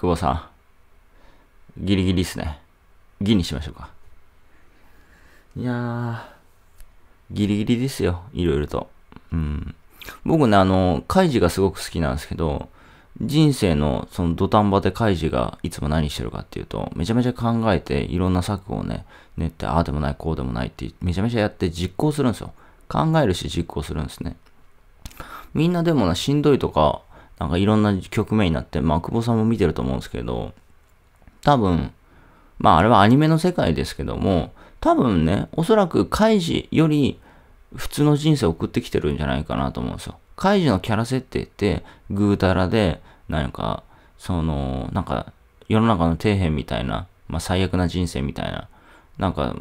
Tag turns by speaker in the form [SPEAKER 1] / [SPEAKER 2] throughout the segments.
[SPEAKER 1] 久保さん。ギリギリっすね。ギにしましょうか。いやー、ギリギリですよ。いろいろと。うん。僕ね、あの、カイジがすごく好きなんですけど、人生のその土壇場でカイジがいつも何してるかっていうと、めちゃめちゃ考えていろんな策をね、練って、ああでもない、こうでもないって、めちゃめちゃやって実行するんですよ。考えるし実行するんですね。みんなでもな、しんどいとか、なんかいろんな局面になって、まあ、久保さんも見てると思うんですけど、多分、まあ、あれはアニメの世界ですけども、多分ね、おそらくカイジより普通の人生を送ってきてるんじゃないかなと思うんですよ。カイジのキャラ設定って、ぐうたらで、なんか、その、なんか、世の中の底辺みたいな、まあ、最悪な人生みたいな、なんか、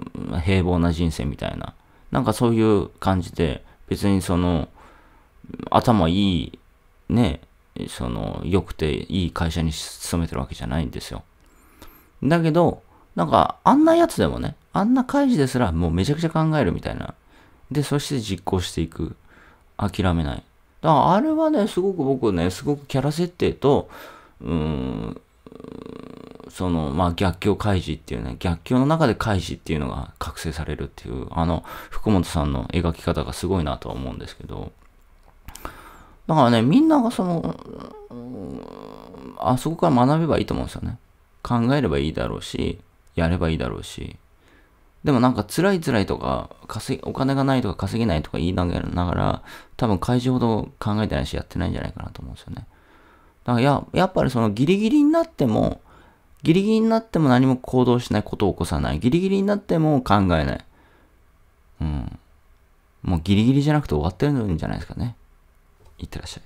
[SPEAKER 1] 平凡な人生みたいな、なんかそういう感じで、別にその、頭いい、ね、その、良くていい会社に勤めてるわけじゃないんですよ。だけど、なんか、あんなやつでもね、あんな会事ですらもうめちゃくちゃ考えるみたいな。で、そして実行していく。諦めない。だからあれはね、すごく僕ね、すごくキャラ設定と、うん、その、まあ、逆境開示っていうね、逆境の中で開示っていうのが覚醒されるっていう、あの、福本さんの描き方がすごいなとは思うんですけど、だからね、みんながその、あそこから学べばいいと思うんですよね。考えればいいだろうし、やればいいだろうし。でもなんか辛い辛いとか、稼お金がないとか稼げないとか言いながら、多分会社ほど考えてないしやってないんじゃないかなと思うんですよね。だからややっぱりそのギリギリになっても、ギリギリになっても何も行動しないことを起こさない。ギリギリになっても考えない。うん。もうギリギリじゃなくて終わってるんじゃないですかね。いってらっしゃい。